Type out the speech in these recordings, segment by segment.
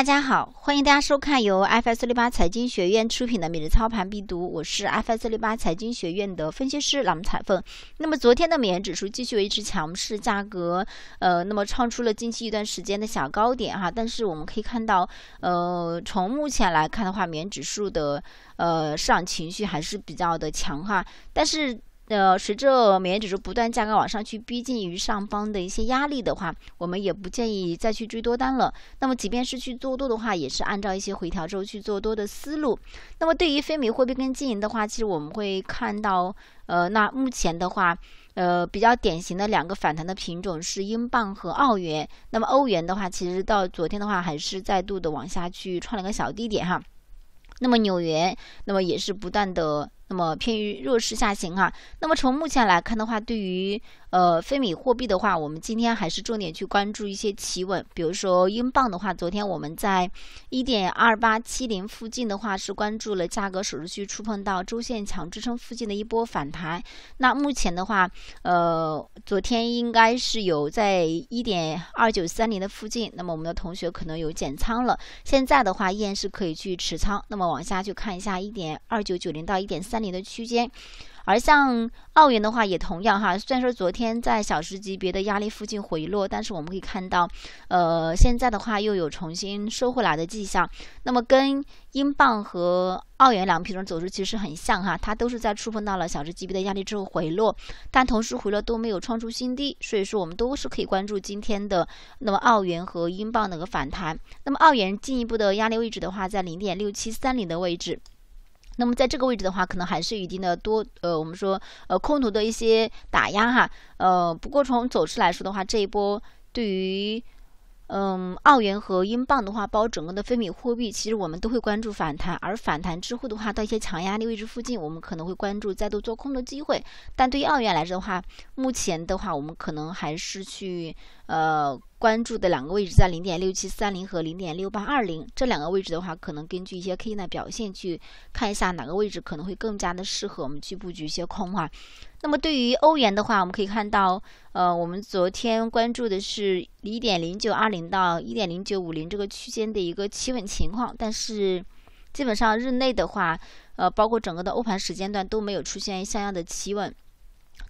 大家好，欢迎大家收看由 F S 六八财经学院出品的每日操盘必读，我是 F S 六八财经学院的分析师郎彩凤。那么昨天的美元指数继续维持强势，价格呃，那么创出了近期一段时间的小高点哈。但是我们可以看到，呃，从目前来看的话，美元指数的呃市场情绪还是比较的强哈。但是呃，随着美元指数不断价格往上去逼近于上方的一些压力的话，我们也不建议再去追多单了。那么即便是去做多的话，也是按照一些回调之后去做多的思路。那么对于非美货币跟金银的话，其实我们会看到，呃，那目前的话，呃，比较典型的两个反弹的品种是英镑和澳元。那么欧元的话，其实到昨天的话，还是再度的往下去创了一个小低点哈。那么纽元，那么也是不断的。那么偏于弱势下行哈。那么从目前来看的话，对于呃非米货币的话，我们今天还是重点去关注一些企稳。比如说英镑的话，昨天我们在一点二八七零附近的话是关注了价格守次去触碰到周线强支撑附近的一波反弹。那目前的话，呃，昨天应该是有在一点二九三零的附近。那么我们的同学可能有减仓了，现在的话依然是可以去持仓。那么往下去看一下一点二九九零到一点三。你的区间，而像澳元的话也同样哈，虽然说昨天在小时级别的压力附近回落，但是我们可以看到，呃，现在的话又有重新收回来的迹象。那么跟英镑和澳元两品种走势其实很像哈，它都是在触碰到了小时级别的压力之后回落，但同时回落都没有创出新低，所以说我们都是可以关注今天的那么澳元和英镑一个反弹。那么澳元进一步的压力位置的话，在零点六七三零的位置。那么在这个位置的话，可能还是一定的多呃，我们说呃空头的一些打压哈，呃不过从走势来说的话，这一波对于嗯澳元和英镑的话，包括整个的非美货币，其实我们都会关注反弹，而反弹之后的话，到一些强压力位置附近，我们可能会关注再度做空的机会。但对于澳元来说的话，目前的话，我们可能还是去呃。关注的两个位置在零点六七三零和零点六八二零这两个位置的话，可能根据一些 K 线的表现去看一下哪个位置可能会更加的适合我们去布局一些空啊。那么对于欧元的话，我们可以看到，呃，我们昨天关注的是一点零九二零到一点零九五零这个区间的一个企稳情况，但是基本上日内的话，呃，包括整个的欧盘时间段都没有出现像样的企稳。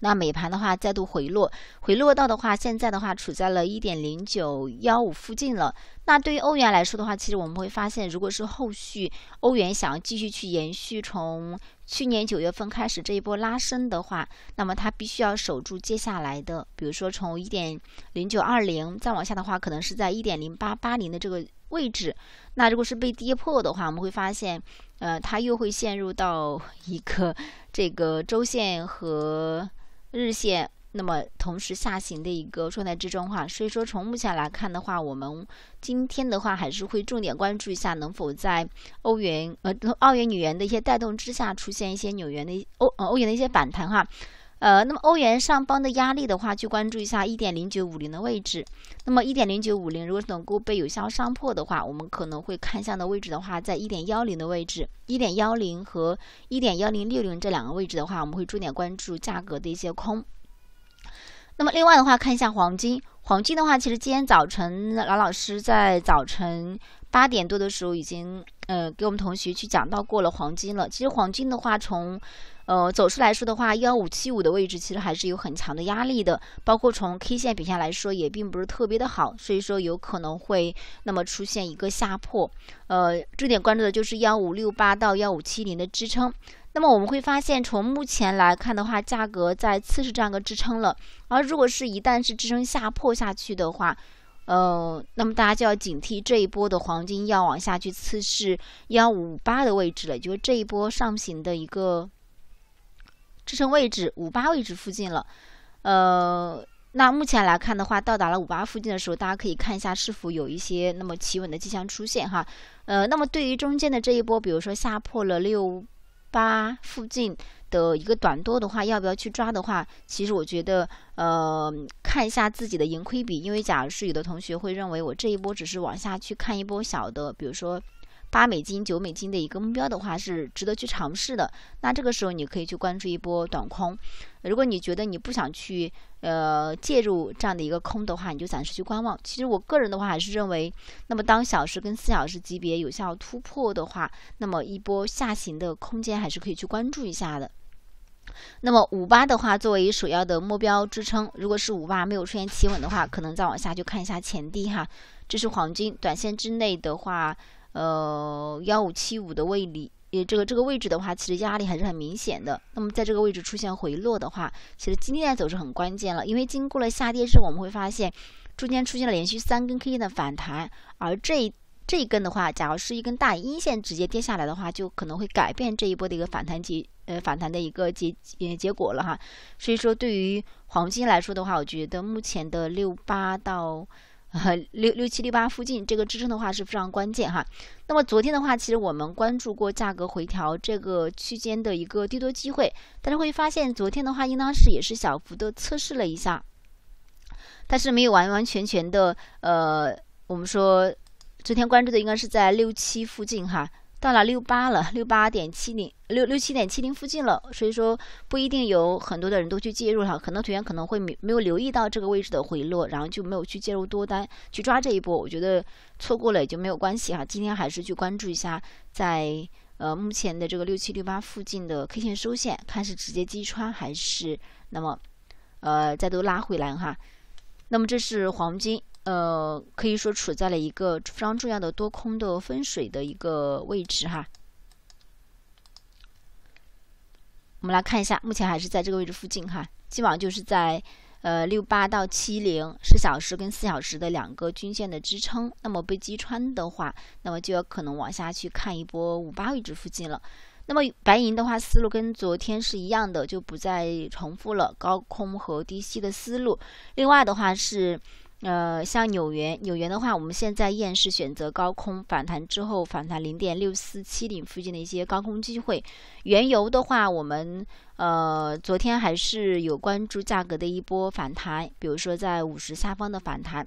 那美盘的话再度回落，回落到的话，现在的话处在了一点零九幺五附近了。那对于欧元来说的话，其实我们会发现，如果是后续欧元想要继续去延续从去年九月份开始这一波拉升的话，那么它必须要守住接下来的，比如说从一点零九二零再往下的话，可能是在一点零八八零的这个位置。那如果是被跌破的话，我们会发现，呃，它又会陷入到一个这个周线和。日线那么同时下行的一个状态之中哈，所以说从目前来看的话，我们今天的话还是会重点关注一下，能否在欧元呃澳元、纽元的一些带动之下，出现一些纽元的欧呃欧元的一些反弹哈。呃，那么欧元上方的压力的话，去关注一下一点零九五零的位置。那么一点零九五零如果能够被有效上破的话，我们可能会看向的位置的话，在一点幺零的位置，一点幺零和一点幺零六零这两个位置的话，我们会重点关注价格的一些空。那么另外的话，看一下黄金，黄金的话，其实今天早晨，老老师在早晨。八点多的时候已经，呃，给我们同学去讲到过了黄金了。其实黄金的话，从，呃，走势来说的话，幺五七五的位置其实还是有很强的压力的，包括从 K 线比下来说也并不是特别的好，所以说有可能会那么出现一个下破。呃，重点关注的就是幺五六八到幺五七零的支撑。那么我们会发现，从目前来看的话，价格在次是这样一个支撑了。而如果是一旦是支撑下破下去的话，呃，那么大家就要警惕这一波的黄金要往下去测试幺五五八的位置了，就是这一波上行的一个支撑位置五八位置附近了。呃，那目前来看的话，到达了五八附近的时候，大家可以看一下是否有一些那么企稳的迹象出现哈。呃，那么对于中间的这一波，比如说下破了六。八附近的一个短多的话，要不要去抓的话，其实我觉得，呃，看一下自己的盈亏比，因为假如是有的同学会认为我这一波只是往下去看一波小的，比如说。八美金、九美金的一个目标的话是值得去尝试的。那这个时候你可以去关注一波短空。如果你觉得你不想去呃介入这样的一个空的话，你就暂时去观望。其实我个人的话还是认为，那么当小时跟四小时级别有效突破的话，那么一波下行的空间还是可以去关注一下的。那么五八的话作为首要的目标支撑，如果是五八没有出现企稳的话，可能再往下就看一下前低哈。这是黄金短线之内的话。呃，幺五七五的位里。呃，这个这个位置的话，其实压力还是很明显的。那么，在这个位置出现回落的话，其实今天走势很关键了。因为经过了下跌之后，我们会发现中间出现了连续三根 K 线的反弹，而这这一根的话，假如是一根大阴线直接跌下来的话，就可能会改变这一波的一个反弹结呃反弹的一个结呃结果了哈。所以说，对于黄金来说的话，我觉得目前的六八到。呃，六六七六八附近这个支撑的话是非常关键哈。那么昨天的话，其实我们关注过价格回调这个区间的一个低多机会，但是会发现昨天的话，应当是也是小幅的测试了一下，但是没有完完全全的呃，我们说昨天关注的应该是在六七附近哈。到了六八了，六八点七零，六六七点七零附近了，所以说不一定有很多的人都去介入哈，很多同学可能会没没有留意到这个位置的回落，然后就没有去介入多单去抓这一波，我觉得错过了也就没有关系哈，今天还是去关注一下在呃目前的这个六七六八附近的 K 线收线，看是直接击穿还是那么呃再度拉回来哈，那么这是黄金。呃，可以说处在了一个非常重要的多空的分水的一个位置哈。我们来看一下，目前还是在这个位置附近哈，基本上就是在呃六八到七零十小时跟四小时的两个均线的支撑。那么被击穿的话，那么就要可能往下去看一波五八位置附近了。那么白银的话，思路跟昨天是一样的，就不再重复了，高空和低吸的思路。另外的话是。呃，像纽元，纽元的话，我们现在依然是选择高空反弹之后反弹零点六四七零附近的一些高空机会。原油的话，我们呃昨天还是有关注价格的一波反弹，比如说在五十下方的反弹。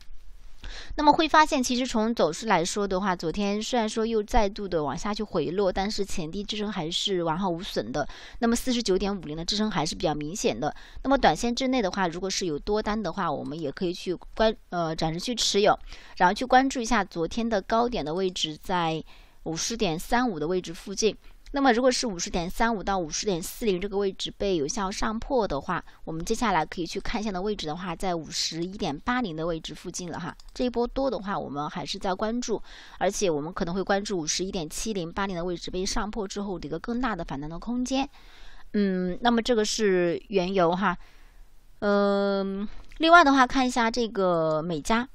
那么会发现，其实从走势来说的话，昨天虽然说又再度的往下去回落，但是前低支撑还是完好无损的。那么四十九点五零的支撑还是比较明显的。那么短线之内的话，如果是有多单的话，我们也可以去关呃暂时去持有，然后去关注一下昨天的高点的位置，在五十点三五的位置附近。那么，如果是五十点三五到五十点四零这个位置被有效上破的话，我们接下来可以去看一下的位置的话，在五十一点八零的位置附近了哈。这一波多的话，我们还是在关注，而且我们可能会关注五十一点七零、八零的位置被上破之后的一个更大的反弹的空间。嗯，那么这个是原油哈。嗯，另外的话，看一下这个美加。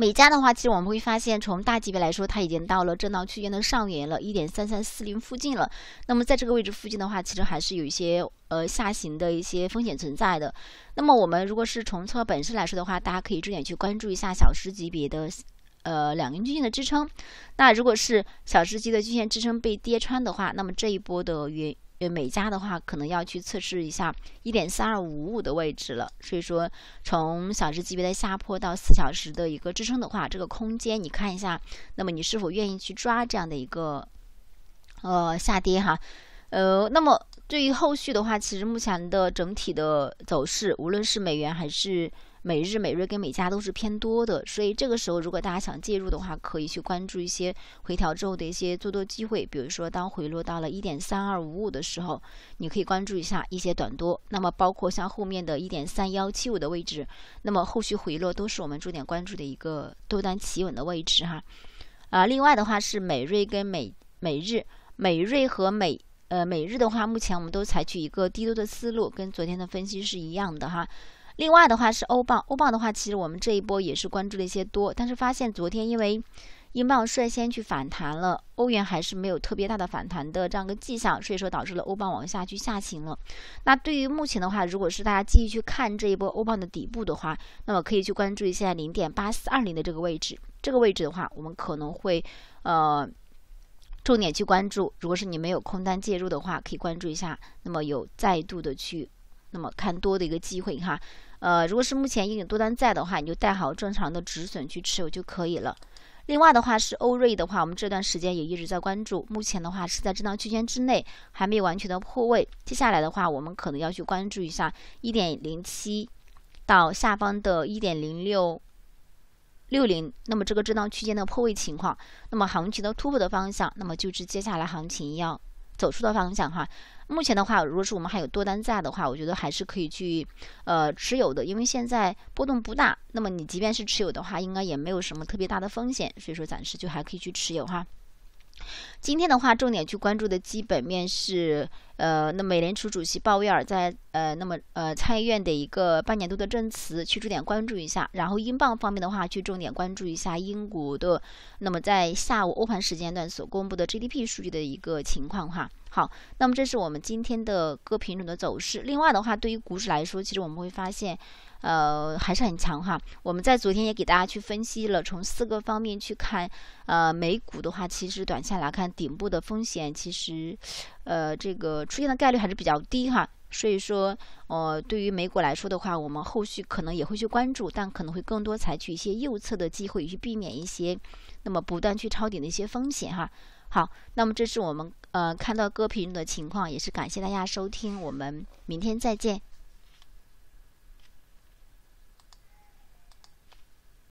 美加的话，其实我们会发现，从大级别来说，它已经到了震荡区间的上沿了，一点三三四零附近了。那么在这个位置附近的话，其实还是有一些呃下行的一些风险存在的。那么我们如果是从策本身来说的话，大家可以重点去关注一下小时级别的呃两根均线的支撑。那如果是小时级的均线支撑被跌穿的话，那么这一波的原为每家的话，可能要去测试一下一点三二五五的位置了。所以说，从小时级别的下坡到四小时的一个支撑的话，这个空间你看一下，那么你是否愿意去抓这样的一个，呃，下跌哈，呃，那么对于后续的话，其实目前的整体的走势，无论是美元还是。每日、每瑞跟美加都是偏多的，所以这个时候如果大家想介入的话，可以去关注一些回调之后的一些做多机会。比如说，当回落到了一点三二五五的时候，你可以关注一下一些短多。那么，包括像后面的一点三幺七五的位置，那么后续回落都是我们重点关注的一个多单企稳的位置哈。啊，另外的话是美瑞跟美每日、美瑞和美呃每日的话，目前我们都采取一个低多的思路，跟昨天的分析是一样的哈。另外的话是欧镑，欧镑的话，其实我们这一波也是关注了一些多，但是发现昨天因为英镑率先去反弹了，欧元还是没有特别大的反弹的这样一个迹象，所以说导致了欧镑往下去下行了。那对于目前的话，如果是大家继续去看这一波欧镑的底部的话，那么可以去关注一下零点八四二零的这个位置，这个位置的话，我们可能会呃重点去关注，如果是你没有空单介入的话，可以关注一下，那么有再度的去那么看多的一个机会哈。呃，如果是目前已经有多单在的话，你就带好正常的止损去持有就可以了。另外的话是欧瑞的话，我们这段时间也一直在关注，目前的话是在震荡区间之内，还没有完全的破位。接下来的话，我们可能要去关注一下一点零七到下方的一点零六六零，那么这个震荡区间的破位情况，那么行情的突破的方向，那么就是接下来行情要走出的方向哈。目前的话，如果是我们还有多单在的话，我觉得还是可以去，呃，持有的，因为现在波动不大。那么你即便是持有的话，应该也没有什么特别大的风险，所以说暂时就还可以去持有哈。今天的话，重点去关注的基本面是，呃，那美联储主席鲍威尔在，呃，那么呃参议院的一个半年度的证词，去重点关注一下。然后英镑方面的话，去重点关注一下英国的，那么在下午欧盘时间段所公布的 GDP 数据的一个情况哈。好，那么这是我们今天的各品种的走势。另外的话，对于股市来说，其实我们会发现，呃，还是很强哈。我们在昨天也给大家去分析了，从四个方面去看，呃，美股的话，其实短线来看，顶部的风险其实，呃，这个出现的概率还是比较低哈。所以说，呃，对于美股来说的话，我们后续可能也会去关注，但可能会更多采取一些右侧的机会去避免一些，那么不断去抄底的一些风险哈。好，那么这是我们呃看到歌评论的情况，也是感谢大家收听，我们明天再见。